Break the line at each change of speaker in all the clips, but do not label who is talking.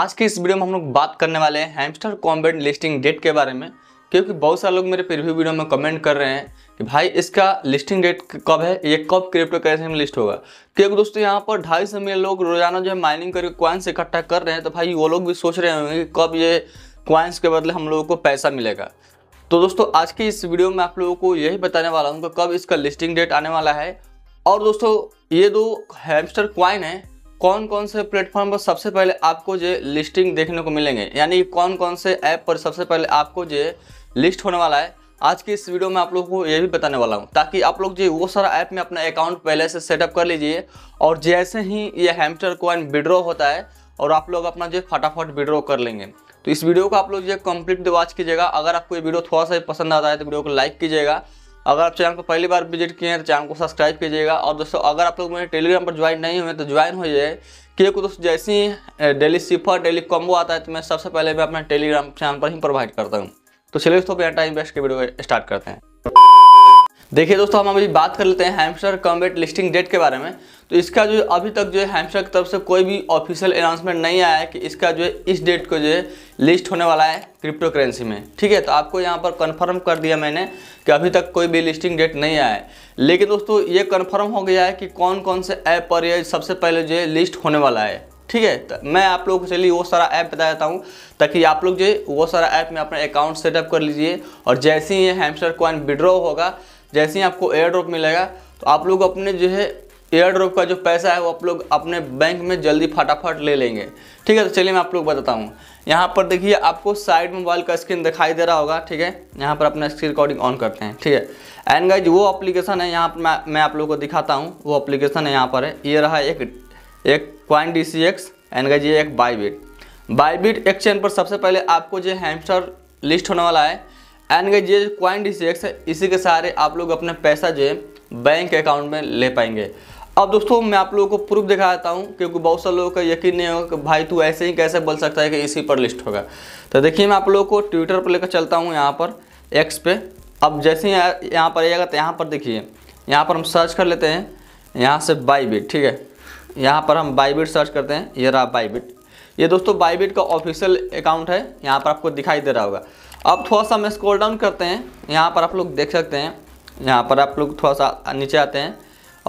आज के इस वीडियो में हम लोग बात करने वाले हैं हैमस्टर कॉम्बेट लिस्टिंग डेट के बारे में क्योंकि बहुत सारे लोग मेरे प्रिव्यू वीडियो में कमेंट कर रहे हैं कि भाई इसका लिस्टिंग डेट कब है ये कब क्रिप्टो कैसे में लिस्ट होगा क्योंकि दोस्तों यहाँ पर ढाई सौ मिलियन लोग रोजाना जो है माइनिंग करके क्वाइंस इकट्ठा कर रहे हैं तो भाई वो लोग भी सोच रहे होंगे कि कब ये क्वाइंस के बदले हम लोगों को पैसा मिलेगा तो दोस्तों आज की इस वीडियो में आप लोगों को यही बताने वाला हूँ कि कब इसका लिस्टिंग डेट आने वाला है और दोस्तों ये दो हैमस्टर क्वाइन है कौन कौन से प्लेटफॉर्म पर सबसे पहले आपको जो लिस्टिंग देखने को मिलेंगे यानी कौन कौन से ऐप पर सबसे पहले आपको जो लिस्ट होने वाला है आज की इस वीडियो में आप लोगों को ये भी बताने वाला हूँ ताकि आप लोग जो वो सारा ऐप में अपना अकाउंट पहले से सेटअप कर लीजिए और जैसे ही ये हैमस्टर कॉइन विड्रॉ होता है और आप लोग अपना जो फटाफट विड्रॉ कर लेंगे तो इस वीडियो को आप लोग जो कंप्लीट वॉच कीजिएगा अगर आपको ये वीडियो थोड़ा सा पसंद आता है तो वीडियो को लाइक कीजिएगा अगर आप चैनल को पहली बार विजिट किए हैं तो चैनल को सब्सक्राइब कीजिएगा और दोस्तों अगर आप लोग मेरे टेलीग्राम पर ज्वाइन नहीं हुए तो ज्वाइन हो जाए क्योंकि दोस्तों जैसे ही डेली सिफर डेली कॉम्बो आता है तो मैं सबसे पहले मैं अपने टेलीग्राम चैनल पर ही प्रोवाइड करता हूँ तो चलिए दोस्तों टाइम वेस्ट के वीडियो स्टार्ट करते हैं देखिए दोस्तों हम अभी बात कर लेते हैं हैमस्टर कॉम्बेट लिस्टिंग डेट के बारे में तो इसका जो अभी तक जो है हैमस्टर की तरफ से कोई भी ऑफिशियल अनाउंसमेंट नहीं आया है कि इसका जो है इस डेट को जो है लिस्ट होने वाला है क्रिप्टो करेंसी में ठीक है तो आपको यहाँ पर कन्फर्म कर दिया मैंने कि अभी तक कोई भी लिस्टिंग डेट नहीं आया है लेकिन दोस्तों ये कन्फर्म हो गया है कि कौन कौन से ऐप पर यह सबसे पहले जो है लिस्ट होने वाला है ठीक है तो मैं आप लोग को चलिए वो सारा ऐप बता देता हूँ ताकि आप लोग जो है वो सारा ऐप में अपना अकाउंट सेटअप कर लीजिए और जैसे ही ये हैमस्टर कॉइन विड्रॉ होगा जैसे ही आपको एयर ड्रॉप मिलेगा तो आप लोग अपने जो है एयर ड्रॉप का जो पैसा है वो आप लोग अपने बैंक में जल्दी फटाफट ले लेंगे ठीक है तो चलिए मैं आप लोग बताता हूँ यहाँ पर देखिए आपको साइड मोबाइल का स्क्रीन दिखाई दे रहा होगा ठीक है यहाँ पर अपना स्क्रीन रिकॉर्डिंग ऑन करते हैं ठीक है एंड गाइज वो अप्लीकेशन है यहाँ पर मैं, मैं आप लोग को दिखाता हूँ वो अप्लीकेशन है यहाँ पर है ये रहा एक एक coin D C X and guys ये एक बाईबिट बाईबिट एक्सचेंज पर सबसे पहले आपको जो हैमस्टर लिस्ट होने वाला है एंड ये क्वाइन डी है इसी के सहारे आप लोग अपना पैसा जो है बैंक अकाउंट में ले पाएंगे अब दोस्तों मैं आप लोगों को प्रूफ दिखा देता हूँ क्योंकि बहुत सारे लोगों का यकीन नहीं होगा कि भाई तू ऐसे ही कैसे बोल सकता है कि इसी पर लिस्ट होगा तो देखिए मैं आप लोगों को ट्विटर पर लेकर चलता हूँ यहाँ पर एक्स पे अब जैसे ही यहाँ पर आएगा तो यहाँ पर देखिए यहाँ पर हम सर्च कर लेते हैं यहाँ से बाईबिट ठीक है यहाँ पर हम बाईबिट सर्च करते हैं ये रहा बाईबिट ये दोस्तों बाईबिट का ऑफिशियल अकाउंट है यहाँ पर आपको दिखाई दे रहा होगा अब थोड़ा सा हम स्क्रॉल डाउन करते हैं यहाँ पर आप लोग देख सकते हैं यहाँ पर आप लोग थोड़ा सा नीचे आते हैं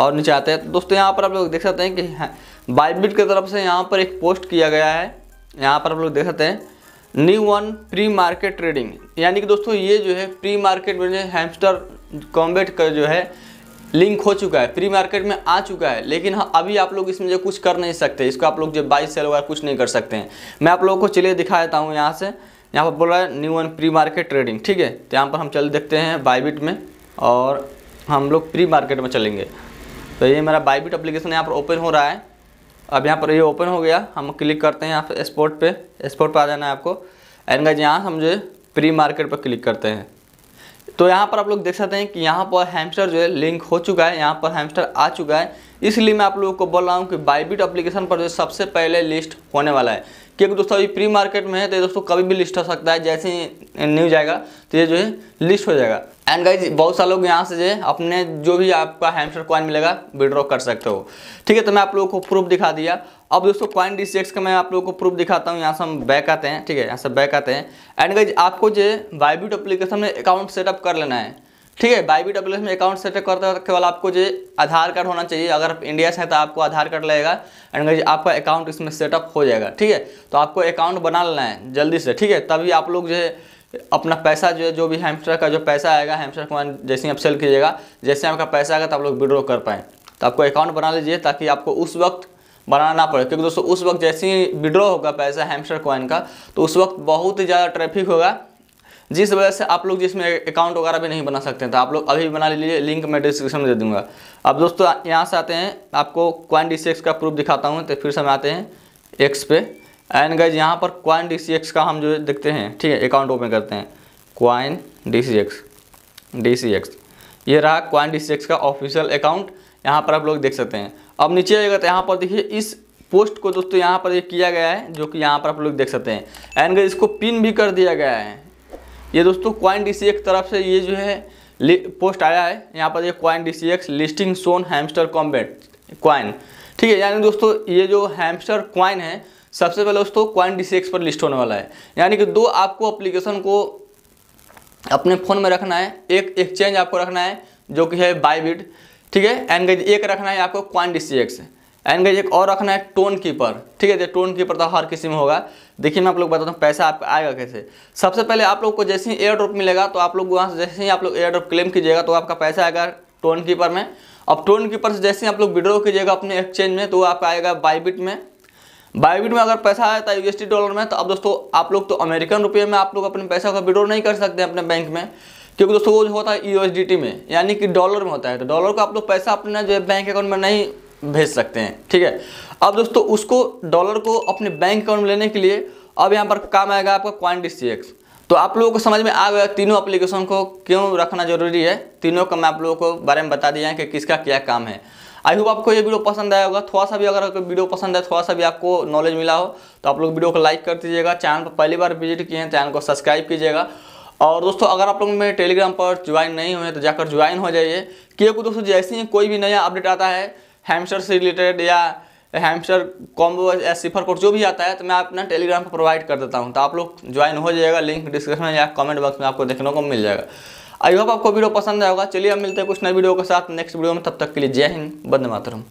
और नीचे आते हैं तो दोस्तों यहाँ पर आप लोग देख सकते हैं कि बाइबिट की तरफ से यहाँ पर एक पोस्ट किया गया है यहाँ पर आप लोग देख सकते हैं new one pre market trading यानी कि दोस्तों ये जो है प्री मार्केट में जो है हैमस्टर कॉम्बेट का जो है लिंक हो चुका है प्री मार्केट में आ चुका है लेकिन हाँ, अभी आप लोग इसमें जो कुछ कर नहीं सकते इसको आप लोग जो बाई सेल वगैरह कुछ नहीं कर सकते हैं मैं आप लोगों को चले दिखा देता हूँ यहाँ से यहाँ पर बोला है new and pre market trading ठीक है तो यहाँ पर हम चल देखते हैं बाईबिट में और हम लोग प्री मार्केट में चलेंगे तो ये मेरा बाईबिट अप्लीकेशन यहाँ पर ओपन हो रहा है अब यहाँ पर ये ओपन हो गया हम क्लिक करते हैं यहाँ पर स्पोर्ट पर स्पोर्ट पर आ जाना है आपको एंड गज यहाँ हम जो प्री मार्केट पर क्लिक करते हैं तो यहाँ पर आप लोग देख सकते हैं कि यहाँ पर हैमस्टर जो है लिंक हो चुका है यहाँ पर हैमस्टर आ चुका है इसलिए मैं आप लोगों को बोल रहा हूँ कि बाईबिट एप्लीकेशन पर जो सबसे पहले लिस्ट होने वाला है क्योंकि दोस्तों अभी प्री मार्केट में है तो दोस्तों कभी भी लिस्ट हो सकता है जैसे ही न्यूज आएगा तो ये जो है लिस्ट हो जाएगा एंड गाइज बहुत सारे लोग यहाँ से जो अपने जो भी आपका हैमस्टर कॉइन मिलेगा विड्रॉ कर सकते हो ठीक है तो मैं आप लोगों को प्रूफ दिखा दिया अब दोस्तों कॉइन डी का मैं आप लोगों को प्रूफ दिखाता हूँ यहाँ से हम बैक आते हैं ठीक है यहाँ से बैक आते हैं एंड गाइज आपको जो बाइब्यूट अप्लीकेशन में अकाउंट सेटअप कर लेना है ठीक है बाइबिट अप्लीकेशन में अकाउंट सेटअप करते केवल आपको जो आधार कार्ड होना चाहिए अगर आप इंडिया से हैं तो आपको आधार कार्ड लगेगा एंड गाइज आपका अकाउंट इसमें सेटअप हो जाएगा ठीक है तो आपको अकाउंट बना लेना है जल्दी से ठीक है तभी आप लोग जो है अपना पैसा जो है जो भी हैमस्टर का जो पैसा आएगा हैमस्टर कमान जैसे ही आप सेल कीजिएगा जैसे आपका पैसा आएगा तो आप लोग विड्रॉ कर पाएँ तो आपको अकाउंट बना लीजिए ताकि आपको उस वक्त बनाना ना पड़े क्योंकि दोस्तों उस वक्त जैसे ही विड्रॉ होगा पैसा हैमस्टर कॉइन का तो उस वक्त बहुत ही ज़्यादा ट्रैफिक होगा जिस वजह से आप लोग जिसमें अकाउंट वगैरह भी नहीं बना सकते हैं तो आप लोग अभी बना लीजिए लिंक मैं डिस्क्रिप्शन में दे दूंगा अब दोस्तों यहाँ से आते हैं आपको क्वाइन डी का प्रूफ दिखाता हूँ तो फिर से हम आते हैं एक्स पे एंड गाइज यहाँ पर क्वाइन डी सी एक्स का हम जो देखते हैं ठीक है अकाउंट ओपन करते हैं coin D C X D C X ये रहा क्वाइन डी सी एक्स का ऑफिशियल अकाउंट यहाँ पर आप लोग देख सकते हैं अब नीचे आएगा तो यहाँ पर देखिए इस पोस्ट को दोस्तों यहाँ पर ये किया गया है जो कि यहाँ पर आप लोग देख सकते हैं एंड गाइज इसको पिन भी कर दिया गया है ये दोस्तों क्वाइन डी सी एक्स तरफ से ये जो है पोस्ट आया है यहाँ पर ये coin D C X listing soon hamster combat coin ठीक है यानी दोस्तों ये जो हैमस्टर क्वाइन है सबसे पहले दोस्तों क्वाइन डी पर लिस्ट होने वाला है यानी कि दो आपको अप्लीकेशन को अपने फ़ोन में रखना है एक एक्सचेंज आपको रखना है जो कि है बाईबिट ठीक है एनगेज एक रखना है आपको क्वाइन डी एनगेज एक और रखना है टोन कीपर ठीक है टोन कीपर तो हर किसी में होगा देखिए मैं आप लोग बताता हूँ पैसा आप आएगा कैसे सबसे पहले आप लोग को जैसे ही एयर ड्रॉप मिलेगा तो आप लोग वहाँ से जैसे ही आप लोग एयर ड्रॉप क्लेम कीजिएगा तो आपका पैसा आएगा टोन कीपर में अब टोन कीपर से जैसे ही आप लोग विड्रॉ कीजिएगा अपने एक्सचेंज में तो आपका आएगा बाईबिट में बायोबिट में अगर पैसा आया था यूएसडी डॉलर में तो अब दोस्तों आप लोग तो अमेरिकन रुपये में आप लोग अपने पैसा का विड्रॉ नहीं कर सकते अपने बैंक में क्योंकि दोस्तों वो जो होता है यूएसडीटी में यानी कि डॉलर में होता है तो डॉलर को आप लोग पैसा अपने जो है बैंक अकाउंट में नहीं भेज सकते हैं ठीक है अब दोस्तों उसको डॉलर को अपने बैंक अकाउंट में लेने के लिए अब यहाँ पर काम आएगा आपका क्वान्टी सी एक्स तो आप लोगों को समझ में आ गया तीनों अप्लीकेशन को क्यों रखना जरूरी है तीनों का मैं आप लोगों को बारे में बता दिया है कि किसका क्या काम है आई होप आपको ये वीडियो पसंद आया होगा थोड़ा सा भी अगर वीडियो पसंद है थोड़ा सा भी आपको नॉलेज मिला हो तो आप लोग वीडियो को लाइक कर दीजिएगा चैनल पर पहली बार विजिट किए हैं चैनल को सब्सक्राइब कीजिएगा और दोस्तों अगर आप लोग मेरे टेलीग्राम पर ज्वाइन नहीं हुए तो जाकर ज्वाइन हो जाइए क्योंकि दोस्तों जैसे ही कोई भी नया अपडेट आता है हेमस्टर से रिलेटेड या हेमस्टर कॉम्बो या सिफर कोड जो भी आता है तो मैं अपना टेलीग्राम पर प्रोवाइड कर देता हूँ तो आप लोग ज्वाइन हो जाएगा लिंक डिस्क्रिप्शन या कमेंट बॉक्स में आपको देखने को मिल जाएगा आई होप आपको वीडियो पसंद आएगा चलिए अब मिलते हैं कुछ नए वीडियो के साथ नेक्स्ट वीडियो में तब तक के लिए जय हिंद बंद मातरम